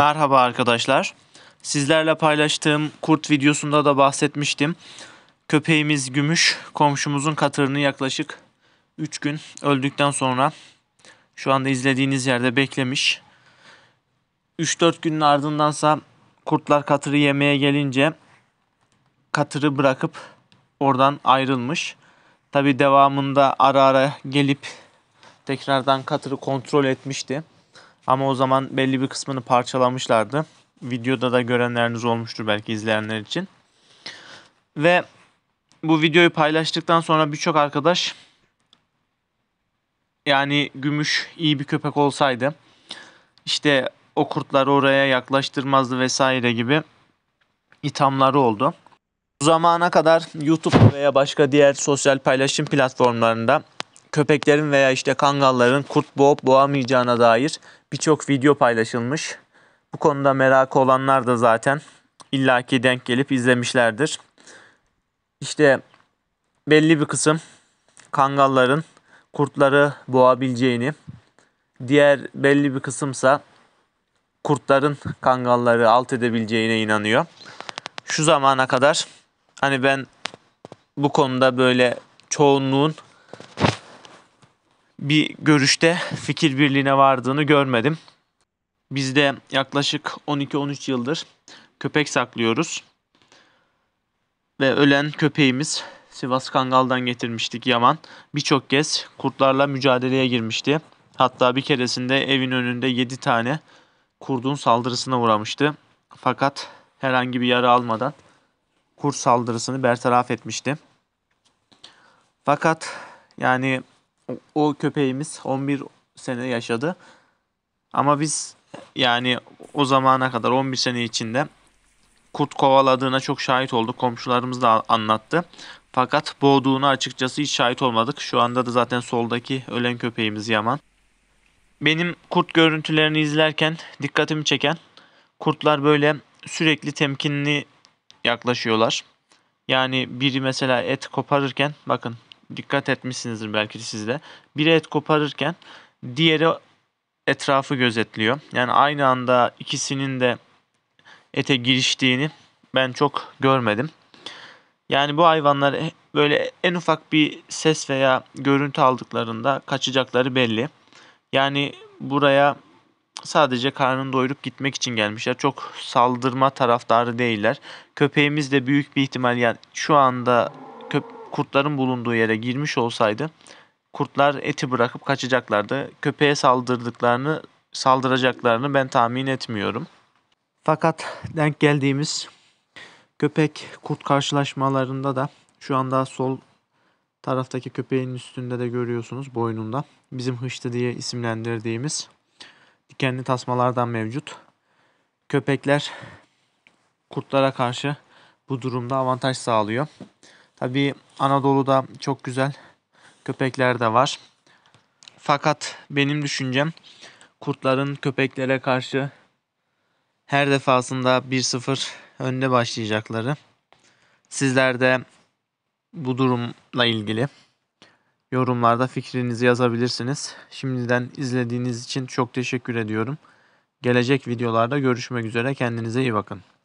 Merhaba arkadaşlar. Sizlerle paylaştığım kurt videosunda da bahsetmiştim. Köpeğimiz Gümüş komşumuzun katırını yaklaşık 3 gün öldükten sonra şu anda izlediğiniz yerde beklemiş. 3-4 günün ardındansa kurtlar katırı yemeye gelince katırı bırakıp oradan ayrılmış. Tabi devamında ara ara gelip tekrardan katırı kontrol etmişti. Ama o zaman belli bir kısmını parçalamışlardı. Videoda da görenleriniz olmuştur belki izleyenler için. Ve bu videoyu paylaştıktan sonra birçok arkadaş yani gümüş iyi bir köpek olsaydı işte o kurtları oraya yaklaştırmazdı vesaire gibi ithamları oldu. Bu zamana kadar YouTube veya başka diğer sosyal paylaşım platformlarında köpeklerin veya işte kangalların kurt boğup boğamayacağına dair birçok video paylaşılmış. Bu konuda merakı olanlar da zaten illaki denk gelip izlemişlerdir. İşte belli bir kısım kangalların kurtları boğabileceğini, diğer belli bir kısımsa kurtların kangalları alt edebileceğine inanıyor. Şu zamana kadar hani ben bu konuda böyle çoğunluğun bir görüşte fikir birliğine vardığını görmedim. Biz de yaklaşık 12-13 yıldır köpek saklıyoruz. Ve ölen köpeğimiz Sivas Kangal'dan getirmiştik Yaman. Birçok kez kurtlarla mücadeleye girmişti. Hatta bir keresinde evin önünde 7 tane kurdun saldırısına uğramıştı. Fakat herhangi bir yara almadan kurt saldırısını bertaraf etmişti. Fakat yani o köpeğimiz 11 sene yaşadı. Ama biz yani o zamana kadar 11 sene içinde kurt kovaladığına çok şahit olduk. Komşularımız da anlattı. Fakat boğduğuna açıkçası hiç şahit olmadık. Şu anda da zaten soldaki ölen köpeğimiz Yaman. Benim kurt görüntülerini izlerken dikkatimi çeken kurtlar böyle sürekli temkinli yaklaşıyorlar. Yani biri mesela et koparırken bakın dikkat etmişsinizdir belki sizde. Biri et koparırken diğeri etrafı gözetliyor. Yani aynı anda ikisinin de ete giriştiğini ben çok görmedim. Yani bu hayvanlar e, böyle en ufak bir ses veya görüntü aldıklarında kaçacakları belli. Yani buraya sadece karnını doyurup gitmek için gelmişler. Çok saldırma taraftarı değiller. Köpeğimiz de büyük bir ihtimal yani şu anda kurtların bulunduğu yere girmiş olsaydı kurtlar eti bırakıp kaçacaklardı. Köpeğe saldırdıklarını saldıracaklarını ben tahmin etmiyorum. Fakat denk geldiğimiz köpek kurt karşılaşmalarında da şu anda sol taraftaki köpeğin üstünde de görüyorsunuz boynunda. Bizim hıştı diye isimlendirdiğimiz dikenli tasmalardan mevcut. Köpekler kurtlara karşı bu durumda avantaj sağlıyor. Tabi Anadolu'da çok güzel köpekler de var. Fakat benim düşüncem kurtların köpeklere karşı her defasında 1-0 önde başlayacakları. Sizler de bu durumla ilgili yorumlarda fikrinizi yazabilirsiniz. Şimdiden izlediğiniz için çok teşekkür ediyorum. Gelecek videolarda görüşmek üzere kendinize iyi bakın.